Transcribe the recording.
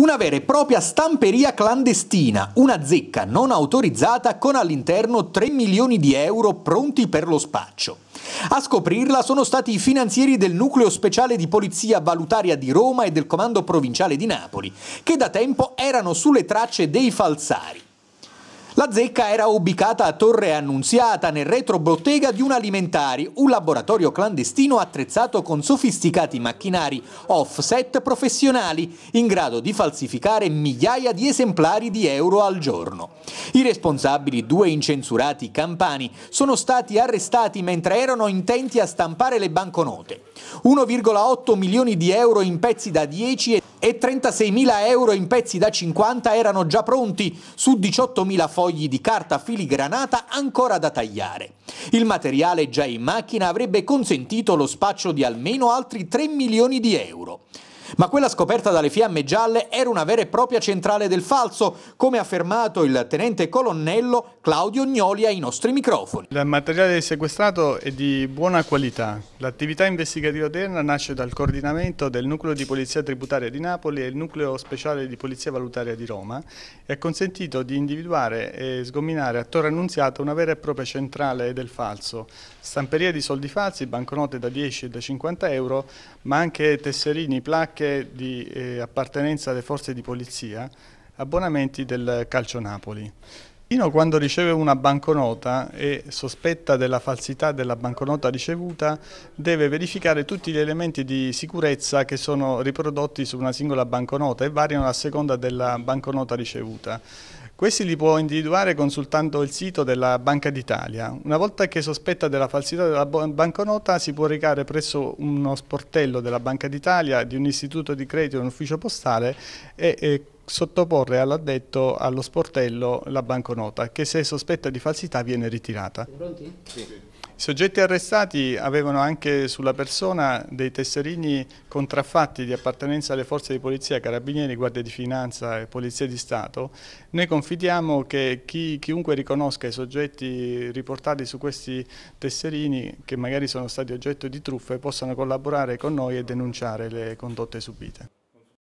una vera e propria stamperia clandestina, una zecca non autorizzata con all'interno 3 milioni di euro pronti per lo spaccio. A scoprirla sono stati i finanzieri del nucleo speciale di polizia valutaria di Roma e del comando provinciale di Napoli, che da tempo erano sulle tracce dei falsari. La zecca era ubicata a Torre Annunziata, nel retrobottega di un alimentari, un laboratorio clandestino attrezzato con sofisticati macchinari offset professionali, in grado di falsificare migliaia di esemplari di euro al giorno. I responsabili, due incensurati campani, sono stati arrestati mentre erano intenti a stampare le banconote. 1,8 milioni di euro in pezzi da 10 e 36 mila euro in pezzi da 50 erano già pronti su 18 mila foglie fogli di carta filigranata ancora da tagliare. Il materiale già in macchina avrebbe consentito lo spaccio di almeno altri 3 milioni di euro. Ma quella scoperta dalle fiamme gialle era una vera e propria centrale del falso, come ha affermato il tenente colonnello Claudio Gnoli ai nostri microfoni. Il materiale sequestrato è di buona qualità. L'attività investigativa odierna nasce dal coordinamento del nucleo di polizia tributaria di Napoli e il nucleo speciale di polizia valutaria di Roma e ha consentito di individuare e sgominare a Torre Annunziata una vera e propria centrale del falso, stamperia di soldi falsi, banconote da 10 e da 50 euro, ma anche tesserini, placche anche di eh, appartenenza alle forze di polizia, abbonamenti del Calcio Napoli. Ino quando riceve una banconota e sospetta della falsità della banconota ricevuta deve verificare tutti gli elementi di sicurezza che sono riprodotti su una singola banconota e variano a seconda della banconota ricevuta. Questi li può individuare consultando il sito della Banca d'Italia. Una volta che sospetta della falsità della banconota si può recare presso uno sportello della Banca d'Italia, di un istituto di credito, un ufficio postale e, e sottoporre all'addetto allo sportello la banconota che se sospetta di falsità viene ritirata. I soggetti arrestati avevano anche sulla persona dei tesserini contraffatti di appartenenza alle forze di polizia, carabinieri, guardia di finanza e polizia di Stato. Noi confidiamo che chi, chiunque riconosca i soggetti riportati su questi tesserini, che magari sono stati oggetto di truffe, possano collaborare con noi e denunciare le condotte subite.